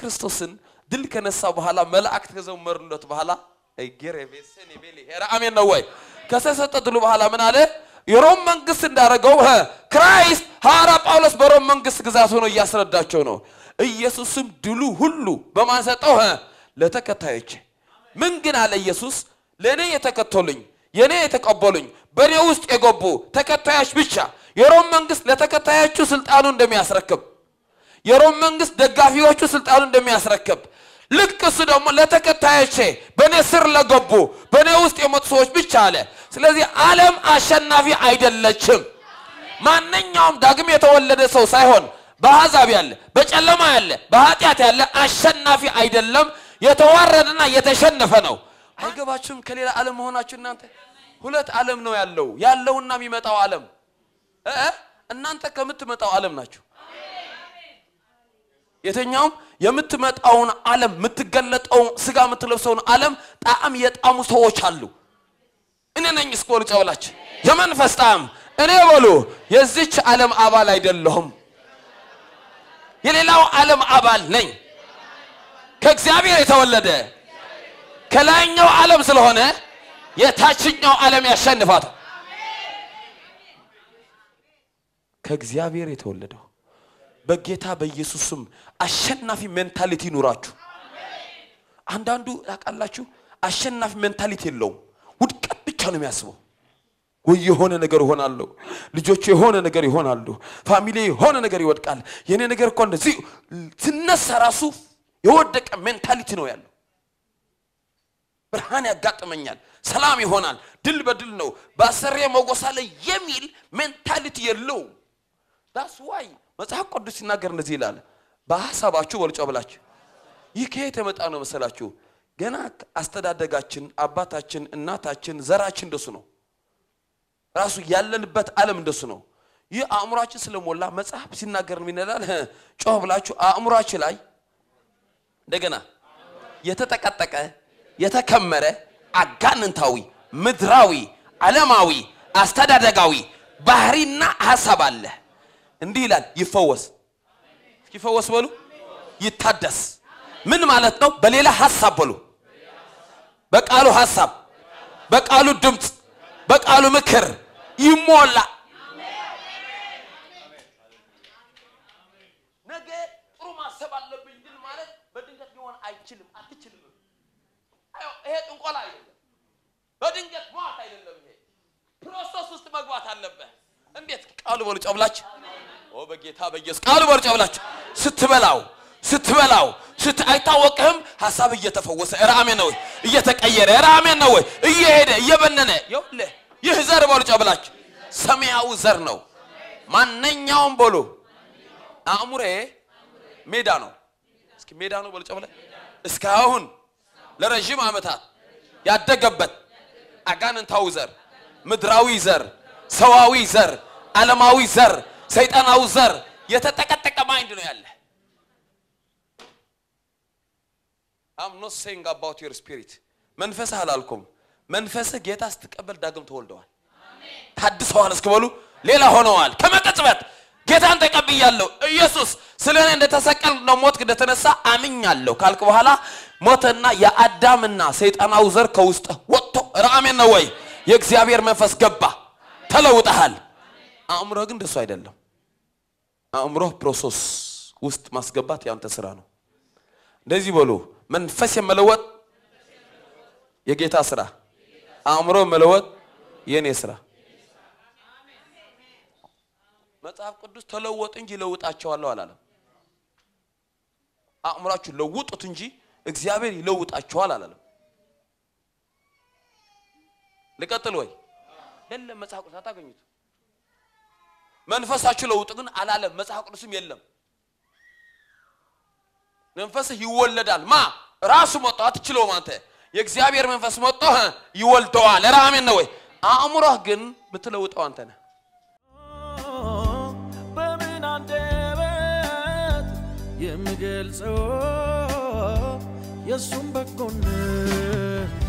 ክርስቶስን ድል ከነሳ በኋላ መላእክት ከዘመሩለት በኋላ ገሬ ቤሰኒ ቤሊ ሄራ አሜን ነው ወይ ከሰሰጠትሉ ድሉ በኋላ ምን አለ? የሮም መንግስት እንዳደረገው ክራይስት ሐዋርያ ጳውሎስ በሮም መንግስት ግዛት ሆኖ እያስረዳቸው ነው። ኢየሱስም ድሉ ሁሉ በማንሰጠው ለተከታዮች ምን ግን አለ ኢየሱስ ለእኔ የተከተሉኝ የእኔ የተቀበሉኝ በእኔ ውስጥ የገቡ ተከታዮች ብቻ የሮም መንግስት ለተከታዮቹ ስልጣኑ እንደሚያስረክብ የሮም መንግስት ደጋፊዎቹ ስልጣኑ እንደሚያስረክብ ልክ እሱ ደግሞ ለተከታዮቼ በእኔ ስር ለገቡ በእኔ ውስጥ የመጡ ሰዎች ብቻ አለ። ስለዚህ ዓለም አሸናፊ አይደለችም። ማንኛውም ዳግም የተወለደ ሰው ሳይሆን በአሕዛብ ያለ፣ በጨለማ ያለ፣ በኃጢአት ያለ አሸናፊ አይደለም። የተዋረደና የተሸነፈ ነው። አይገባችሁም? ከሌላ ዓለም መሆናችሁ እናንተ ሁለት ዓለም ነው ያለው ያለውና የሚመጣው ዓለም እናንተ ከምትመጣው ዓለም ናችሁ። የተኛውም የምትመጣውን ዓለም የምትገለጠውን ስጋ የምትለብሰውን ዓለም ጣዕም የጣሙ ሰዎች አሉ። እኔ ነኝ እስኮል ጨውላች የመንፈስ ጣዕም እኔ በሉ የዚች ዓለም አባል አይደለሁም፣ የሌላው ዓለም አባል ነኝ። ከእግዚአብሔር የተወለደ ከላይኛው ዓለም ስለሆነ የታችኛው ዓለም ያሸንፋታል። ከእግዚአብሔር የተወለደው በጌታ በኢየሱስም አሸናፊ ሜንታሊቲ ይኑራችሁ። አንዳንዱ ታውቃላችሁ አሸናፊ ሜንታሊቲ የለውም። ውድቀት ብቻ ነው የሚያስበው። ወይ የሆነ ነገር ይሆናለሁ፣ ልጆቹ የሆነ ነገር ይሆናሉ፣ ፋሚሊ የሆነ ነገር ይወድቃል፣ የኔ ነገር እኮ እንደዚህ ስነሳ ራሱ የወደቀ ሜንታሊቲ ነው ያለው። ብርሃን ያጋጥመኛል፣ ሰላም ይሆናል፣ ድል በድል ነው፣ በአሰሬ መጎሳ ላይ የሚል ሜንታሊቲ የለውም። ዳስ ዋይ መጽሐፍ ቅዱስ ሲናገር እንደዚህ ይላል፣ በሀሳባችሁ ወልጮ ብላችሁ። ይህ ከየት የመጣ ነው መሰላችሁ? ገና አስተዳደጋችን፣ አባታችን፣ እናታችን፣ ዘራችን እንደሱ ነው። ራሱ ያለንበት ዓለም እንደሱ ነው። ይህ አእምሯችን ስለሞላ መጽሐፍ ሲናገር ምን ይላል? ጮህ ብላችሁ አእምሯችሁ ላይ እንደገና የተጠቀጠቀ የተከመረ አጋንንታዊ፣ ምድራዊ፣ ዓለማዊ፣ አስተዳደጋዊ ባህሪና ሀሳብ አለ። እንዲህ ይላል ይፈወስ። ይፈወስ በሉ ይታደስ። ምን ማለት ነው? በሌላ ሀሳብ በሉ በቃሉ ሀሳብ፣ በቃሉ ድምፅ፣ በቃሉ ምክር ይሞላ። ነገ ጥሩ ማሰብ አለብኝ ግን ማለት በድንገት ሊሆን አይችልም፣ አትችልም። ይሄ ጥንቆላ አይደለም፣ በድንገት ሟት አይደለም። ይሄ ፕሮሰስ ውስጥ መግባት አለበት። እንዴት ቃሉ በሉ ጨብላችሁ በጌታ በኢየሱስ ቃል ወርጫ ብላችሁ ስትበላው ስትበላው ስት አይታወቅህም። ሀሳብ እየተፈወሰ ራሜ ነው እየተቀየረ ራሜ ነው እየሄደ እየበነነ ይኸውልህ፣ ይህ ዘር በልጫ ብላችሁ ሰማያዊ ዘር ነው። ማንኛውም በሎ አእሙሬ ሜዳ ነው። እስኪ ሜዳ ነው በልጫ ብላ እስካሁን ለረዥም ዓመታት ያደገበት አጋንንታዊ ዘር፣ ምድራዊ ዘር፣ ሰዋዊ ዘር፣ ዓለማዊ ዘር ሰይጣናዊ ዘር የተጠቀጠቀ ማይንድ ነው ያለ። አም ኖት ሴይንግ አባውት ዩር ስፒሪት መንፈስህ አላልኩም። መንፈስህ ጌታ ስትቀበል ዳግም ተወልደዋል፣ ታድሰዋል። እስክበሉ ሌላ ሆነዋል። ከመቅጽበት ጌታን ተቀብያለሁ። ኢየሱስ ስለ እኔ እንደተሰቀል ነው ሞት እንደተነሳ አምኛለሁ ካልክ በኋላ ሞተና የአዳምና ሰይጣናዊ ዘር ከውስጥ ወጥቶ ራአሜን ነው ወይ የእግዚአብሔር መንፈስ ገባ፣ ተለውጠሃል። አእምሮ ግን እንደሱ አይደለም። አእምሮህ ፕሮሰስ ውስጥ ማስገባት ያንተ ስራ ነው። እንደዚህ በሉ፣ መንፈስ የመለወጥ የጌታ ስራ፣ አእምሮ መለወጥ የእኔ ስራ። መጽሐፍ ቅዱስ ተለወጡ እንጂ ይለውጣቸዋለሁ አላለም። አእምሯችሁ ለውጡት እንጂ እግዚአብሔር ይለውጣቸዋል አላለም። ልቀጥል ወይ? ለለ መጽሐፍ ቅዱስ አታገኙት። መንፈሳችሁ ለውጥ ግን አላለም። መጽሐፍ ቅዱስም የለም። መንፈስህ ይወለዳል። ማ ራሱ መጣ አትችለውም። አንተ የእግዚአብሔር መንፈስ መጥቶ ይወልደዋል። ራሜን ነው ወይ አእምሮህ ግን ምትለውጠው አንተ ነህ። በምን አንደበት የምገልጸው የእሱም በጎነት